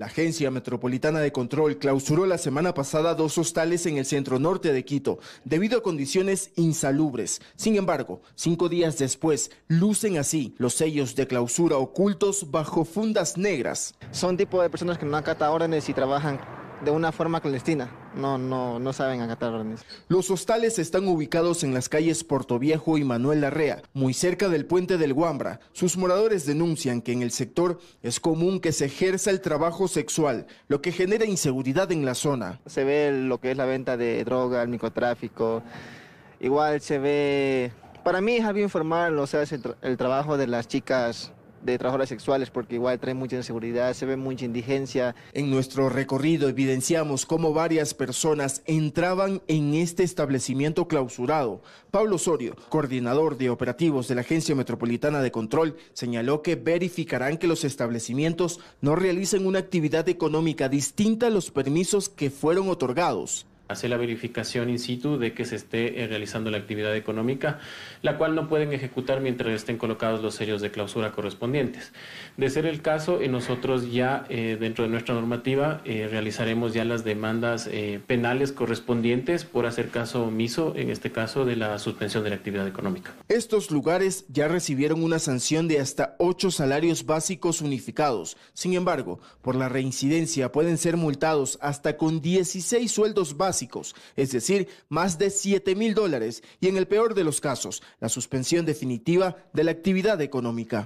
La Agencia Metropolitana de Control clausuró la semana pasada dos hostales en el centro norte de Quito debido a condiciones insalubres. Sin embargo, cinco días después, lucen así los sellos de clausura ocultos bajo fundas negras. Son tipo de personas que no acatan órdenes y trabajan de una forma clandestina. No, no, no saben acatar órdenes. Los hostales están ubicados en las calles Portoviejo y Manuel Larrea, muy cerca del puente del Guambra. Sus moradores denuncian que en el sector es común que se ejerza el trabajo sexual, lo que genera inseguridad en la zona. Se ve lo que es la venta de droga, el microtráfico. Igual se ve. Para mí es algo informal, o sea, es el trabajo de las chicas de trabajadores sexuales porque igual trae mucha inseguridad, se ve mucha indigencia. En nuestro recorrido evidenciamos cómo varias personas entraban en este establecimiento clausurado. Pablo Osorio, coordinador de operativos de la Agencia Metropolitana de Control, señaló que verificarán que los establecimientos no realicen una actividad económica distinta a los permisos que fueron otorgados hacer la verificación in situ de que se esté eh, realizando la actividad económica, la cual no pueden ejecutar mientras estén colocados los sellos de clausura correspondientes. De ser el caso, eh, nosotros ya eh, dentro de nuestra normativa realizaremos ya las demandas penales correspondientes por hacer caso omiso, en este caso, de la suspensión de la actividad económica. Estos lugares ya recibieron una sanción de hasta ocho salarios básicos unificados. Sin embargo, por la reincidencia pueden ser multados hasta con 16 sueldos básicos es decir, más de 7 mil dólares y en el peor de los casos, la suspensión definitiva de la actividad económica.